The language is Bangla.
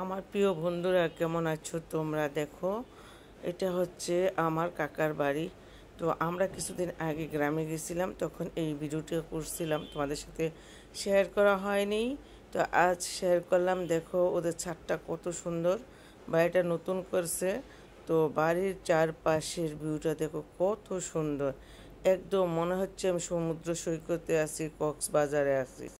আমার প্রিয় বন্ধুরা কেমন আছো তোমরা দেখো এটা হচ্ছে আমার কাকার বাড়ি তো আমরা কিছুদিন আগে গ্রামে গেছিলাম তখন এই ভিডিওটি করছিলাম তোমাদের সাথে শেয়ার করা হয়নি তো আজ শেয়ার করলাম দেখো ওদের ছাদটা কত সুন্দর বাড়িটা নতুন করছে তো বাড়ির চারপাশের ভিউটা দেখো কত সুন্দর একদম মনে হচ্ছে আমি সমুদ্র সৈকতে আছি কক্সবাজারে আছি